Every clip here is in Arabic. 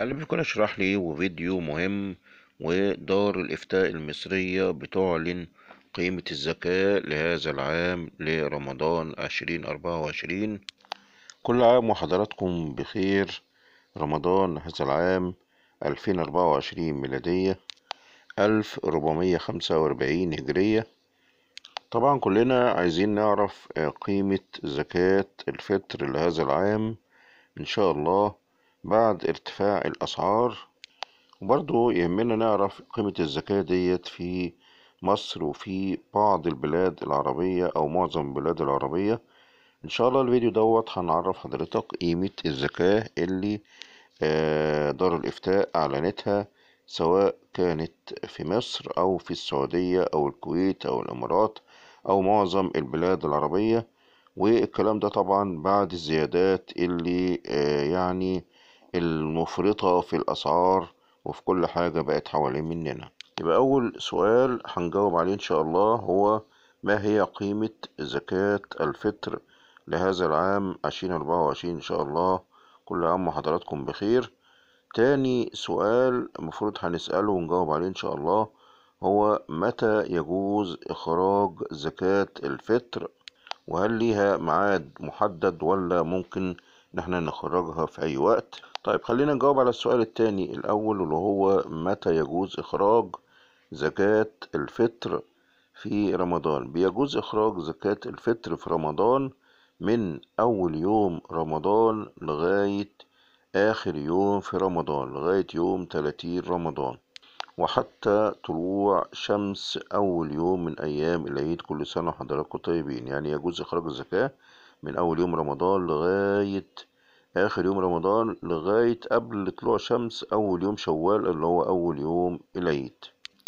اللي بيكون اشرح لي وفيديو مهم ودار الإفتاء المصرية بتعلن قيمة الزكاة لهذا العام لرمضان عشرين أربعة وعشرين كل عام وحضراتكم بخير رمضان هذا العام ألفين أربعة وعشرين ميلادية ألف ربعمية خمسة وأربعين هجرية طبعا كلنا عايزين نعرف قيمة زكاة الفطر لهذا العام إن شاء الله بعد ارتفاع الأسعار وبرضو يهمنا نعرف قيمة الزكاة ديت في مصر وفي بعض البلاد العربية أو معظم البلاد العربية إن شاء الله الفيديو دوت هنعرف حضرتك قيمة الزكاة اللي آه، دار الإفتاء أعلنتها سواء كانت في مصر أو في السعودية أو الكويت أو الإمارات أو معظم البلاد العربية والكلام ده طبعا بعد الزيادات اللي آه، يعني المفرطة في الأسعار وفي كل حاجة بقت حوالين مننا يبقى أول سؤال هنجاوب عليه إن شاء الله هو ما هي قيمة زكاة الفطر لهذا العام عشرين أربعة وعشرين إن شاء الله كل عام وحضراتكم بخير تاني سؤال المفروض هنسأله ونجاوب عليه إن شاء الله هو متى يجوز إخراج زكاة الفطر وهل ليها معاد محدد ولا ممكن ان احنا نخرجها في اي وقت طيب خلينا نجاوب على السؤال التاني الاول اللي هو متى يجوز اخراج زكاة الفطر في رمضان بيجوز اخراج زكاة الفطر في رمضان من اول يوم رمضان لغاية اخر يوم في رمضان لغاية يوم 30 رمضان وحتى طلوع شمس أول يوم من أيام العيد كل سنة وحضراتكم طيبين يعني يجوز إخراج الزكاة من أول يوم رمضان لغاية آخر يوم رمضان لغاية قبل طلوع شمس أول يوم شوال اللي هو أول يوم العيد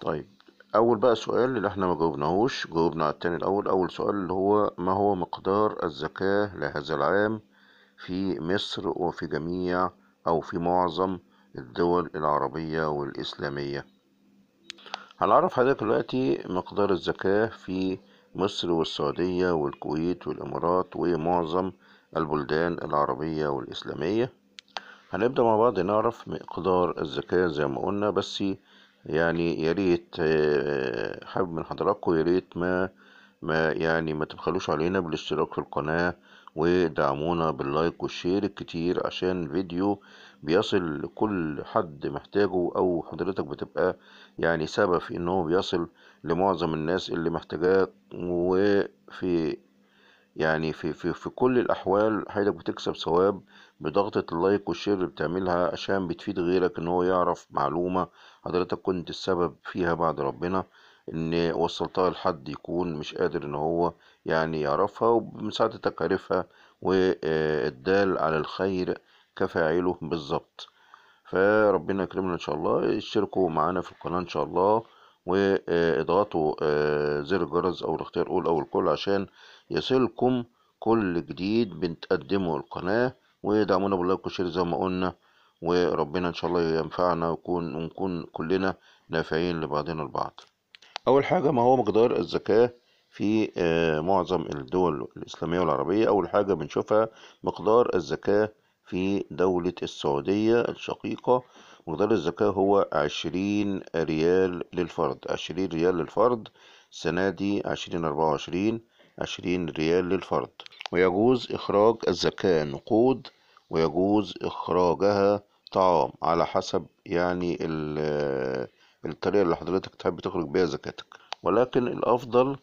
طيب أول بقى سؤال اللي احنا ما جاوبناهوش جاوبنا على التاني الأول أول سؤال اللي هو ما هو مقدار الزكاة لهذا العام في مصر وفي جميع أو في معظم الدول العربية والإسلامية هنعرف حضرتك دلوقتي مقدار الزكاة في مصر والسعودية والكويت والإمارات ومعظم البلدان العربية والإسلامية هنبدأ مع بعض نعرف مقدار الزكاة زي ما قلنا بس يعني يا ريت آه، حابب من حضراتكم يا ريت ما ما يعني ما تبخلوش علينا بالاشتراك في القناة ودعمونا باللايك والشير الكتير عشان الفيديو بيصل لكل حد محتاجه او حضرتك بتبقى يعني سبب في انه بيصل لمعظم الناس اللي محتاجاه وفي يعني في في في كل الاحوال حضرتك بتكسب ثواب بضغطة اللايك والشير اللي بتعملها عشان بتفيد غيرك ان هو يعرف معلومة حضرتك كنت السبب فيها بعد ربنا ان وصلتها لحد يكون مش قادر ان هو يعني يعرفها وبمساعدتك عرفها والدال آه، على الخير كفاعله بالظبط فربنا يكرمنا ان شاء الله اشتركوا معانا في القناه ان شاء الله واضغطوا آه، آه، زر الجرس او الاختيار الاول او الكل عشان يصلكم كل جديد بنتقدمه القناه ودعمونا باللايك والشير زي ما قلنا وربنا ان شاء الله ينفعنا ونكون كلنا نافعين لبعضنا البعض أول حاجة ما هو مقدار الزكاة في آه، معظم الدول الإسلامية والعربية أول حاجة بنشوفها مقدار الزكاة في دولة السعودية الشقيقة مقدار الزكاة هو عشرين ريال للفرد عشرين ريال للفرد السنة دي عشرين أربعة وعشرين عشرين ريال للفرد ويجوز إخراج الزكاة نقود ويجوز إخراجها طعام على حسب يعني ال الطريقة اللي حضرتك تحب تخرج بيها زكاتك ولكن الأفضل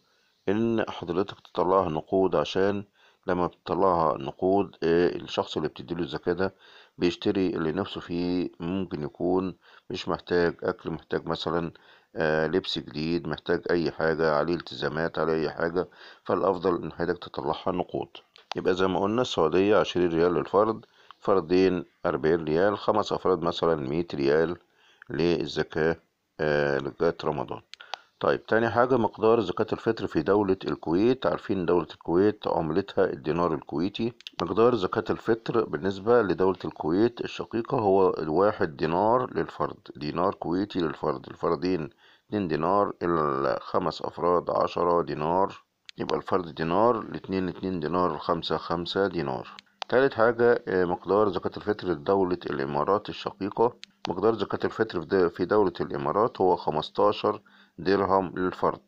إن حضرتك تطلعها نقود عشان لما بتطلعها نقود آه، الشخص اللي بتديله الزكاة ده بيشتري اللي نفسه فيه ممكن يكون مش محتاج أكل محتاج مثلا آه، لبس جديد محتاج أي حاجة عليه التزامات عليه أي حاجة فالأفضل إن حضرتك تطلعها نقود يبقى زي ما قلنا السعودية عشرين ريال للفرد فردين أربعين ريال خمس أفراد مثلا مية ريال للزكاة آه، لغاية رمضان طيب تاني حاجة مقدار زكاة الفطر في دولة الكويت عارفين دولة الكويت عملتها الدينار الكويتي مقدار زكاة الفطر بالنسبة لدولة الكويت الشقيقة هو واحد دينار للفرد دينار كويتي للفرد الفردين اتنين دينار الخمس أفراد عشرة دينار يبقى الفرد دينار الاتنين اتنين دينار الخمسة خمسة دينار تالت حاجة آه، مقدار زكاة الفطر لدولة الإمارات الشقيقة مقدار زكاة الفطر في دولة الإمارات هو 15 درهم للفرد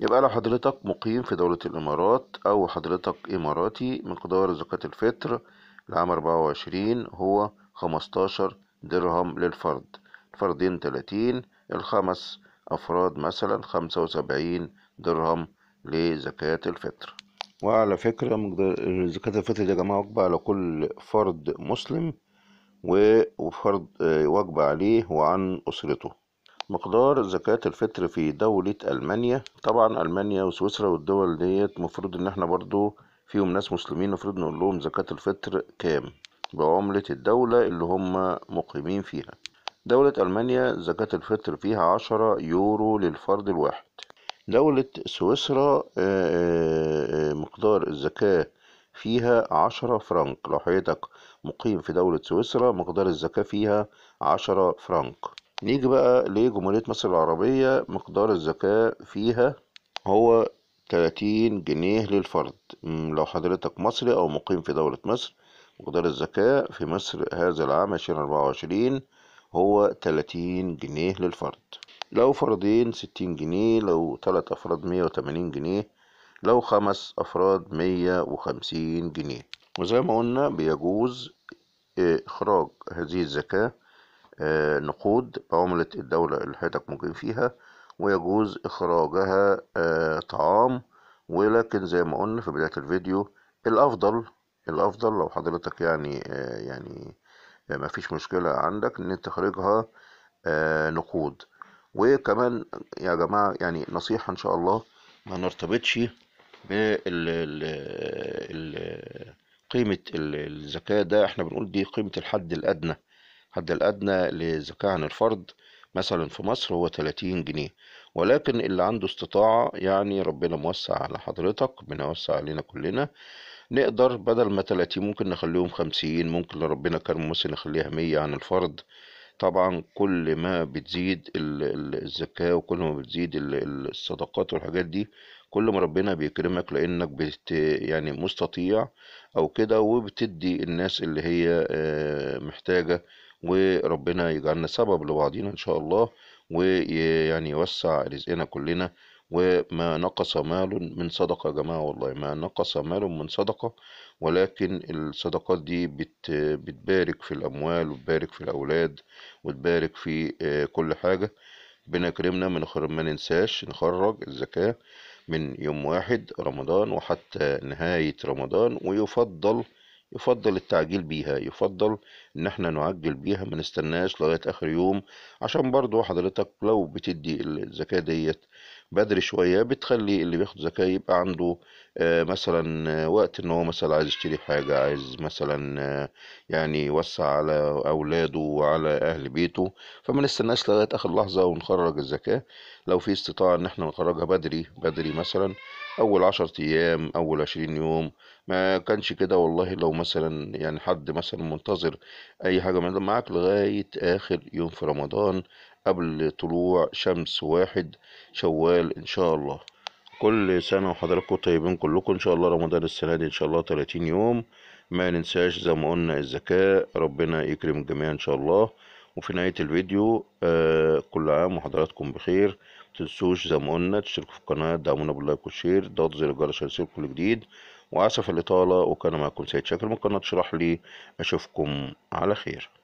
يبقى لو حضرتك مقيم في دولة الإمارات أو حضرتك إماراتي مقدار زكاة الفطر لعام 24 هو 15 درهم للفرد الفردين 30 الخمس أفراد مثلا 75 درهم لزكاة الفطر وعلى فكرة مقدار زكاة الفطر يا جماعة واجبة على كل فرد مسلم وفرض آه، واجب عليه وعن أسرته مقدار زكاة الفطر في دولة ألمانيا طبعا ألمانيا وسويسرا والدول ديت مفروض إن احنا برضو فيهم ناس مسلمين مفروض نقول لهم زكاة الفطر كام بعملة الدولة اللي هم مقيمين فيها دولة ألمانيا زكاة الفطر فيها عشرة يورو للفرد الواحد دولة سويسرا آه، آه، مقدار الزكاة فيها عشرة فرنك لو حضرتك مقيم في دولة سويسرا مقدار الزكاة فيها عشرة فرنك نيجي بقى لجمهورية مصر العربية مقدار الزكاة فيها هو تلاتين جنيه للفرد لو حضرتك مصري أو مقيم في دولة مصر مقدار الزكاة في مصر هذا العام عشرين أربعة وعشرين هو تلاتين جنيه للفرد لو فردين ستين جنيه لو تلات أفراد مية وتمانين جنيه لو خمس أفراد مية وخمسين جنيه وزي ما قلنا بيجوز آه، إخراج هذه الزكاة آه، نقود بعملة الدولة اللي حضرتك مقيم فيها ويجوز إخراجها آه، طعام ولكن زي ما قلنا في بداية الفيديو الأفضل الأفضل لو حضرتك يعني يعني ما فيش مشكلة عندك إن تخرجها نقود وكمان يا جماعة يعني نصيحة إن شاء الله ما نرتبطش بال قيمة الزكاة ده احنا بنقول دي قيمة الحد الأدنى الحد الأدنى لزكاة عن الفرد مثلا في مصر هو 30 جنيه ولكن اللي عنده استطاعة يعني ربنا موسع على حضرتك بنوسع علينا كلنا نقدر بدل ما 30 ممكن نخليهم 50 ممكن ربنا كرم ممكن نخليها 100 عن الفرد طبعا كل ما بتزيد الزكاة وكل ما بتزيد الصدقات والحاجات دي كل ما ربنا بيكرمك لانك بت يعني مستطيع او كده وبتدي الناس اللي هي آه، محتاجة وربنا يجعلنا سبب لبعضينا ان شاء الله ويعني يوسع رزقنا كلنا وما نقص مال من صدقة يا جماعة والله ما نقص مال من صدقة ولكن الصدقات دي بت بتبارك في الأموال وتبارك في الأولاد وتبارك في آه، كل حاجة ربنا يكرمنا من خير ما ننساش نخرج الزكاة من يوم واحد رمضان وحتى نهاية رمضان ويفضل يفضل التعجيل بيها يفضل ان احنا نعجل بيها ما نستناش لغايه اخر يوم عشان برضو حضرتك لو بتدي الزكاه ديت بدري شوية بتخلي اللي بياخد زكاة يبقى عنده آه، مثلا آه، وقت ان هو مثلا عايز يشتري حاجة عايز مثلا آه، يعني يوسع على اولاده وعلى اهل بيته فما نستناش لغاية اخر لحظة ونخرج الزكاة لو في استطاعة ان احنا نخرجها بدري بدري مثلا اول عشر ايام اول عشرين يوم ما كانش كده والله لو مثلا يعني حد مثلا منتظر اي حاجة معاك لغاية اخر يوم في رمضان قبل طلوع شمس واحد شوال إن شاء الله كل سنة وحضراتكم طيبين كلكم إن شاء الله رمضان السنة دي إن شاء الله 30 يوم ما ننساش زي ما قلنا الزكاة ربنا يكرم الجميع إن شاء الله وفي نهاية الفيديو آه كل عام وحضراتكم بخير متنسوش زي ما قلنا تشتركوا في القناة دعمونا باللايك والشير ضغط زر الجرس عشان كل جديد وعسف الإطالة وكان معكم سيد شاكر من قناة شرح لي أشوفكم على خير